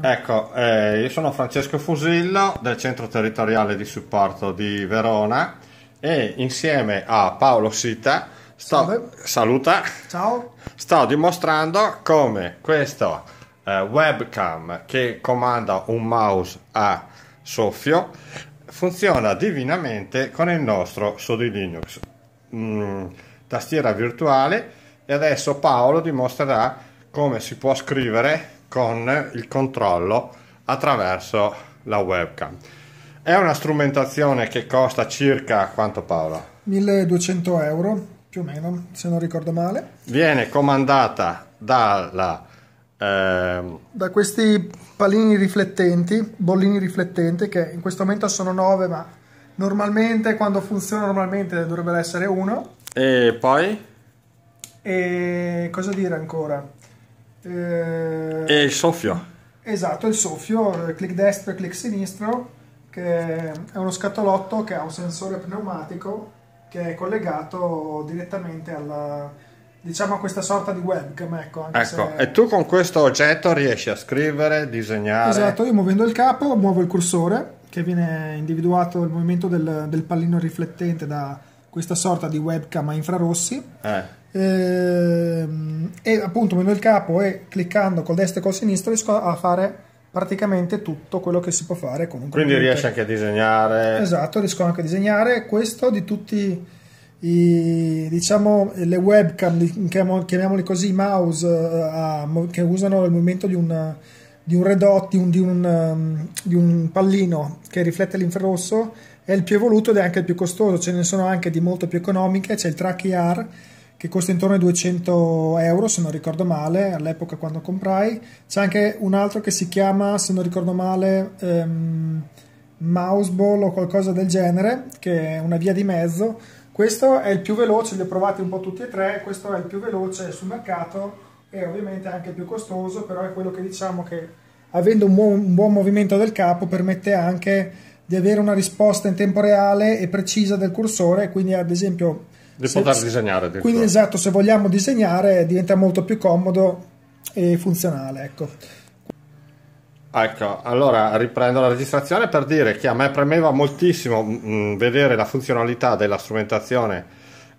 Ecco, eh, io sono Francesco Fusillo del centro territoriale di supporto di Verona e insieme a Paolo Sita sto, saluta, Ciao. sto dimostrando come questo eh, webcam che comanda un mouse a soffio funziona divinamente con il nostro Sodi Linux mm, tastiera virtuale e adesso Paolo dimostrerà come si può scrivere con il controllo attraverso la webcam. È una strumentazione che costa circa quanto Paolo? 1200 euro più o meno, se non ricordo male. Viene comandata dalla, ehm... da questi pallini riflettenti, bollini riflettenti che in questo momento sono 9, ma normalmente quando funziona normalmente dovrebbero essere uno E poi? E cosa dire ancora? Eh, e il soffio. Esatto, il soffio, eh, clic destro e clic sinistro, che è uno scatolotto che ha un sensore pneumatico che è collegato direttamente alla, diciamo, a questa sorta di webcam. Ecco, ecco. Se... e tu con questo oggetto riesci a scrivere, disegnare. Esatto, io muovendo il capo muovo il cursore che viene individuato il movimento del, del pallino riflettente da questa sorta di webcam a infrarossi. Eh. Ehm, e appunto muovendo il capo e cliccando col destro e col sinistro riesco a fare praticamente tutto quello che si può fare con un computer. Quindi riesci anche a disegnare. Esatto, riesco anche a disegnare. Questo di tutti i, diciamo, le webcam, chiamiamoli così, i mouse eh, a, che usano il movimento di un, di un red di di un, ehm, di un pallino che riflette l'infrarosso è il più evoluto ed è anche il più costoso, ce ne sono anche di molto più economiche, c'è il Track IR che costa intorno ai 200 euro se non ricordo male all'epoca quando comprai, c'è anche un altro che si chiama se non ricordo male ehm, Mouseball o qualcosa del genere che è una via di mezzo, questo è il più veloce, li ho provati un po' tutti e tre, questo è il più veloce sul mercato e ovviamente anche il più costoso, però è quello che diciamo che avendo un buon, un buon movimento del capo permette anche di avere una risposta in tempo reale e precisa del cursore, quindi ad esempio... Di se, poter disegnare. Quindi esatto, se vogliamo disegnare diventa molto più comodo e funzionale. Ecco. Ecco, allora riprendo la registrazione per dire che a me premeva moltissimo mh, mm, mm, vedere la funzionalità della strumentazione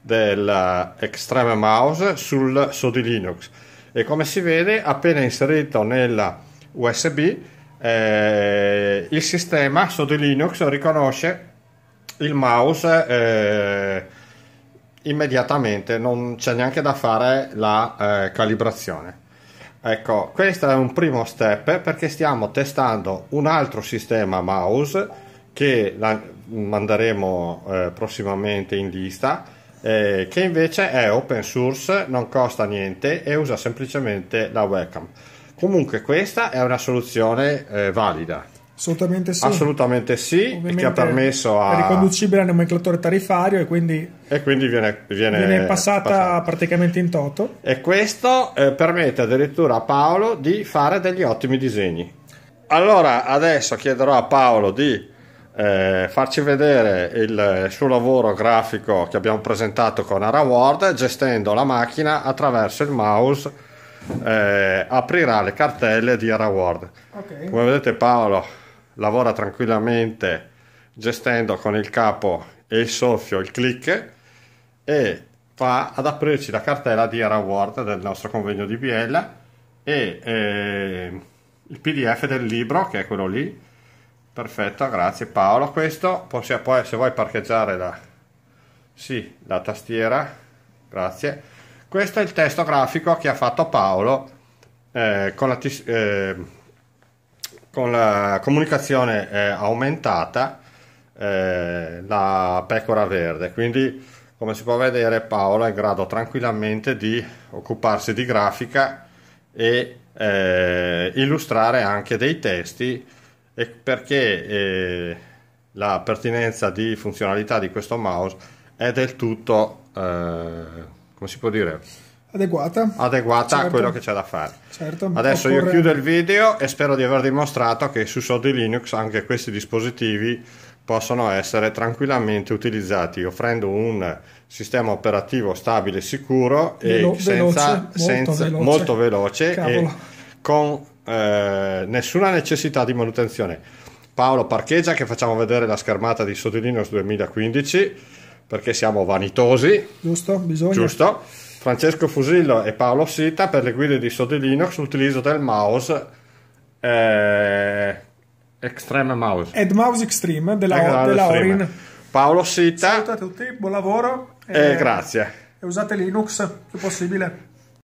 dell'Extreme eh, Mouse sul SODI Linux e come si vede appena inserito nella USB eh, il sistema sotto Linux riconosce il mouse eh, immediatamente, non c'è neanche da fare la eh, calibrazione. Ecco, questo è un primo step perché stiamo testando un altro sistema mouse che la, manderemo eh, prossimamente in lista, eh, che invece è open source, non costa niente e usa semplicemente la webcam. Comunque questa è una soluzione eh, valida. Assolutamente sì. Assolutamente sì, Ovviamente che ha permesso a... È riconducibile al nomenclatore tariffario e quindi... E quindi viene, viene, viene passata, passata, praticamente in toto. E questo eh, permette addirittura a Paolo di fare degli ottimi disegni. Allora adesso chiederò a Paolo di eh, farci vedere il suo lavoro grafico che abbiamo presentato con AraWord gestendo la macchina attraverso il mouse eh, aprirà le cartelle di Araward. Okay. Come vedete Paolo lavora tranquillamente gestendo con il capo e il soffio il click e va ad aprirci la cartella di Araward del nostro convegno di Biella e eh, il pdf del libro che è quello lì perfetto grazie Paolo questo se, poi, se vuoi parcheggiare la, sì, la tastiera grazie questo è il testo grafico che ha fatto Paolo eh, con, la, eh, con, la comunicazione eh, aumentata, eh, la pecora verde. Quindi, come si può vedere, Paolo è in grado tranquillamente di occuparsi di grafica e eh, illustrare anche dei testi perché eh, la pertinenza di funzionalità di questo mouse è del tutto come si può dire? Adeguata. Adeguata certo. a quello che c'è da fare. Certo, Adesso occorre... io chiudo il video e spero di aver dimostrato che su Sodi Linux anche questi dispositivi possono essere tranquillamente utilizzati offrendo un sistema operativo stabile sicuro Velo e senza, veloce, senza, molto, molto veloce, e con eh, nessuna necessità di manutenzione. Paolo parcheggia che facciamo vedere la schermata di Sotilinus 2015 perché siamo vanitosi. Giusto, bisogna. Giusto. Francesco Fusillo e Paolo Sita per le guide di Sodi Linux, l'utilizzo del mouse eh, Extreme Mouse. Ed Mouse Extreme della, eh, Extreme. della Orin. Paolo Sita. Salutate a tutti, buon lavoro. E, eh, e grazie. E usate Linux il più possibile.